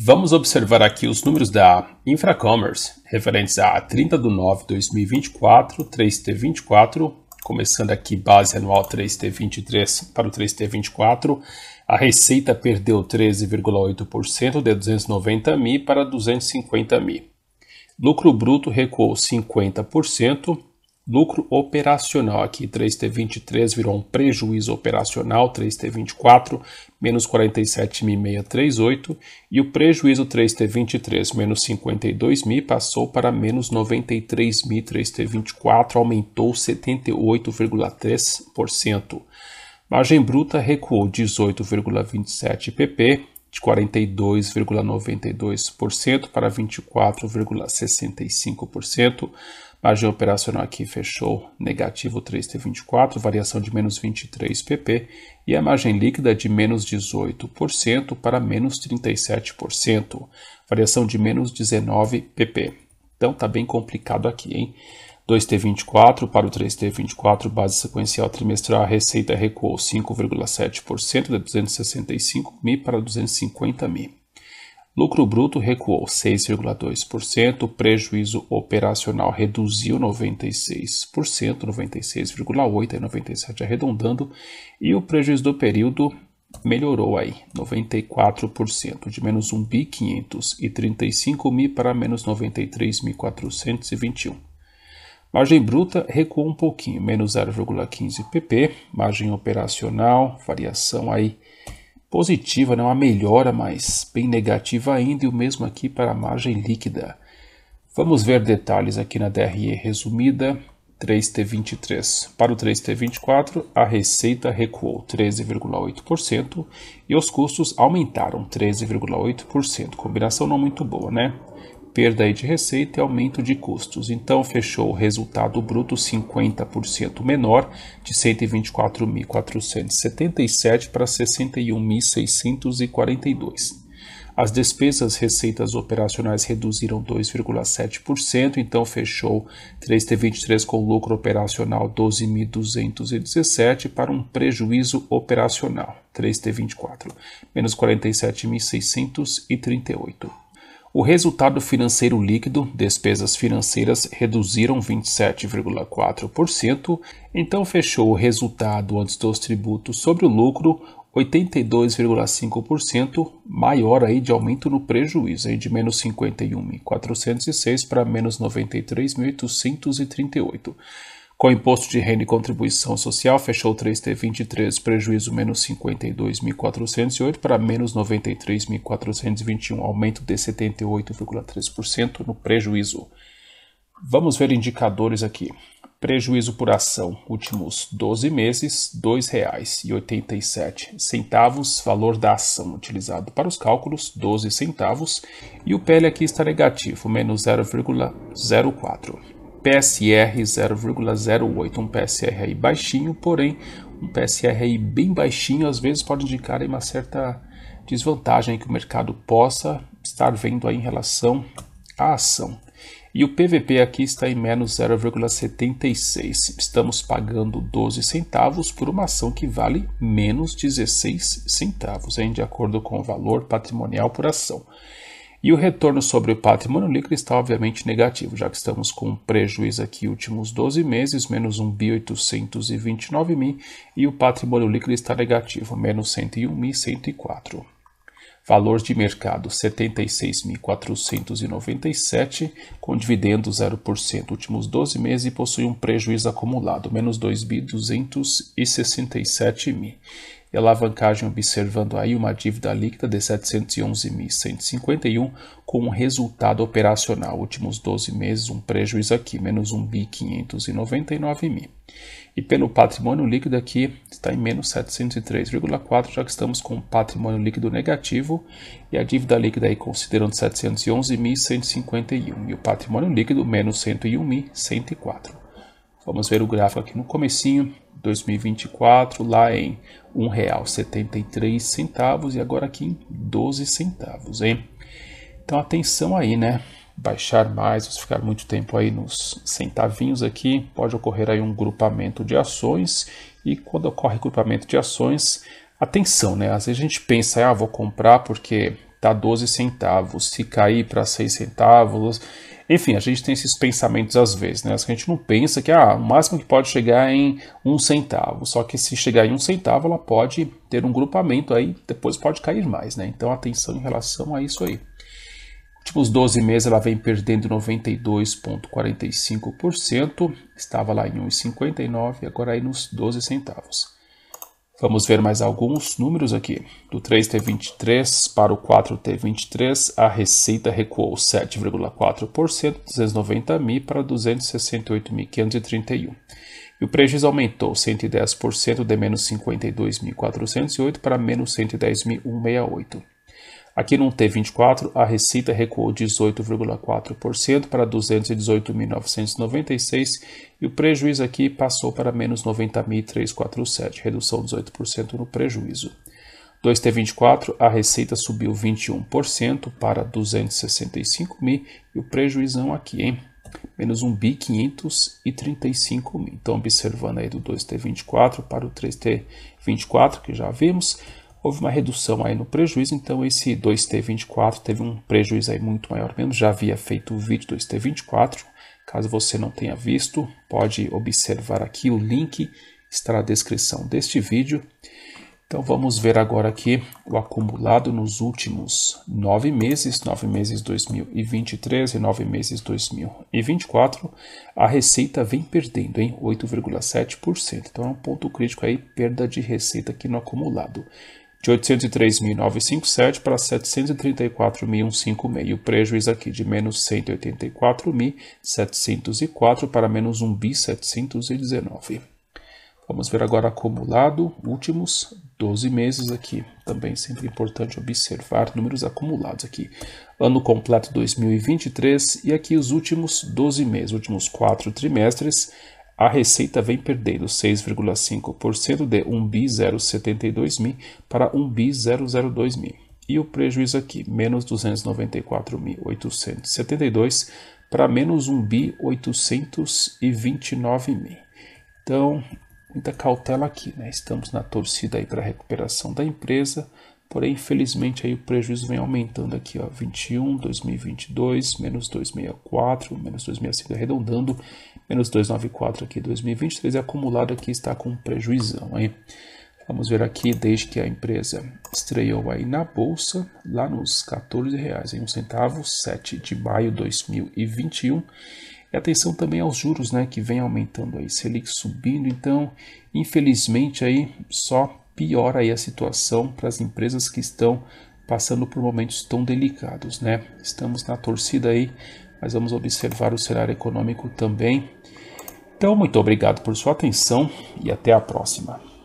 Vamos observar aqui os números da Infracommerce, referentes a 30 de 9 de 2024, 3T24, começando aqui base anual 3T23 para o 3T24, a receita perdeu 13,8% de 290 mil para 250 mil. Lucro bruto recuou 50%, lucro operacional. Aqui 3T23 virou um prejuízo operacional, 3T24 menos 47.638 e o prejuízo 3T23 menos 52.000 passou para menos 93.000, 3T24 aumentou 78,3%. Margem bruta recuou 18,27 pp de 42,92% para 24,65%. Margem operacional aqui fechou negativo 3T24, variação de menos 23 pp, e a margem líquida de menos 18% para menos 37%, variação de menos 19 pp. Então tá bem complicado aqui, hein? 2T24 para o 3T24, base sequencial trimestral, a receita recuou 5,7% de 265 mil para 250 mil. Lucro bruto recuou 6,2%, prejuízo operacional reduziu 96%, 96,8% e 97% arredondando, e o prejuízo do período melhorou aí 94%, de menos 1.535 mil para menos 93.421. Margem bruta recuou um pouquinho, menos 0,15 pp, margem operacional, variação aí positiva, né? uma melhora, mas bem negativa ainda, e o mesmo aqui para a margem líquida. Vamos ver detalhes aqui na DRE resumida, 3T23. Para o 3T24, a receita recuou 13,8% e os custos aumentaram 13,8%. Combinação não muito boa, né? perda de receita e aumento de custos. Então fechou o resultado bruto 50% menor, de 124.477 para 61.642. As despesas receitas operacionais reduziram 2,7%, então fechou 3T23 com lucro operacional 12.217 para um prejuízo operacional 3T24, menos 47.638. O resultado financeiro líquido, despesas financeiras reduziram 27,4%, então fechou o resultado antes dos tributos sobre o lucro 82,5%, maior aí de aumento no prejuízo, aí de menos 51.406 para menos 93.838. Com o imposto de renda e contribuição social, fechou 3T23, prejuízo menos 52.408 para menos 93.421, aumento de 78,3% no prejuízo. Vamos ver indicadores aqui. Prejuízo por ação, últimos 12 meses, R$ 2,87, valor da ação utilizado para os cálculos, 12 centavos, e o PL aqui está negativo, menos 0,04. PSR 0,08, um PSR aí baixinho, porém um PSR aí bem baixinho às vezes pode indicar uma certa desvantagem que o mercado possa estar vendo aí em relação à ação. E o PVP aqui está em menos 0,76. Estamos pagando 12 centavos por uma ação que vale menos 16 centavos, hein, de acordo com o valor patrimonial por ação. E o retorno sobre o patrimônio líquido está obviamente negativo, já que estamos com um prejuízo aqui últimos 12 meses, menos 1.829.000, mil, e o patrimônio líquido está negativo, menos 101.104. Valor de mercado 76.497, com dividendo 0% últimos 12 meses e possui um prejuízo acumulado, menos 2.267.000. mil e alavancagem, observando aí uma dívida líquida de 711.151 com um resultado operacional últimos 12 meses, um prejuízo aqui, menos 1.599.000. E pelo patrimônio líquido aqui está em menos 703,4, já que estamos com um patrimônio líquido negativo e a dívida líquida aí considerando 711.151 e o patrimônio líquido menos 101.104. Vamos ver o gráfico aqui no comecinho. 2024 lá em R$ 1,73 e agora aqui em 12 centavos, hein? Então atenção aí, né? Baixar mais, se ficar muito tempo aí nos centavinhos aqui, pode ocorrer aí um grupamento de ações e quando ocorre grupamento de ações, atenção, né? Às vezes a gente pensa, ah, vou comprar porque tá 12 centavos, se cair para 6 centavos, enfim, a gente tem esses pensamentos às vezes, né? A gente não pensa que ah, o máximo que pode chegar é em um centavo. Só que se chegar em um centavo, ela pode ter um grupamento aí, depois pode cair mais, né? Então atenção em relação a isso aí. Últimos 12 meses ela vem perdendo 92,45%, estava lá em 1,59 e agora aí nos 12 centavos. Vamos ver mais alguns números aqui. Do 3T23 para o 4T23, a receita recuou 7,4%, 290 mil para 268.531. E o prejuízo aumentou 110% de menos 52.408 para menos 110.168. Aqui no T24, a receita recuou 18,4% para 218.996 e o prejuízo aqui passou para menos 90.347, redução de 18% no prejuízo. 2T24, a receita subiu 21% para 265 mil e o prejuízão aqui, hein? Menos 1 bi 535 mil. Então, observando aí do 2T24 para o 3T24, que já vimos, houve uma redução aí no prejuízo, então esse 2T24 teve um prejuízo aí muito maior mesmo, já havia feito o vídeo 2T24, caso você não tenha visto, pode observar aqui, o link está na descrição deste vídeo. Então vamos ver agora aqui o acumulado nos últimos nove meses, nove meses 2023 e nove meses 2024, a receita vem perdendo, 8,7%. Então é um ponto crítico aí, perda de receita aqui no acumulado de 803.957 para 734.156. O prejuízo aqui de menos 184.704 para menos 1.719. Vamos ver agora acumulado, últimos 12 meses aqui. Também sempre importante observar números acumulados aqui. Ano completo 2023 e aqui os últimos 12 meses, últimos quatro trimestres, a receita vem perdendo 6,5% de 1 bi 072 mil para 1 bi 002 mil. E o prejuízo aqui, menos 294.872 para menos 1 bi 829 mil. Então, muita cautela aqui, né? Estamos na torcida aí para a recuperação da empresa. Porém, infelizmente, aí o prejuízo vem aumentando aqui, ó, 21, 2022, menos 264, menos 265, arredondando, menos 294 aqui, 2023, e acumulado aqui está com prejuízo, hein? Vamos ver aqui, desde que a empresa estreou aí na bolsa, lá nos R$ 14,01, 7 de maio de 2021, e atenção também aos juros, né, que vem aumentando aí, Selic subindo, então, infelizmente aí, só piora aí a situação para as empresas que estão passando por momentos tão delicados, né? Estamos na torcida aí, mas vamos observar o cenário econômico também. Então, muito obrigado por sua atenção e até a próxima.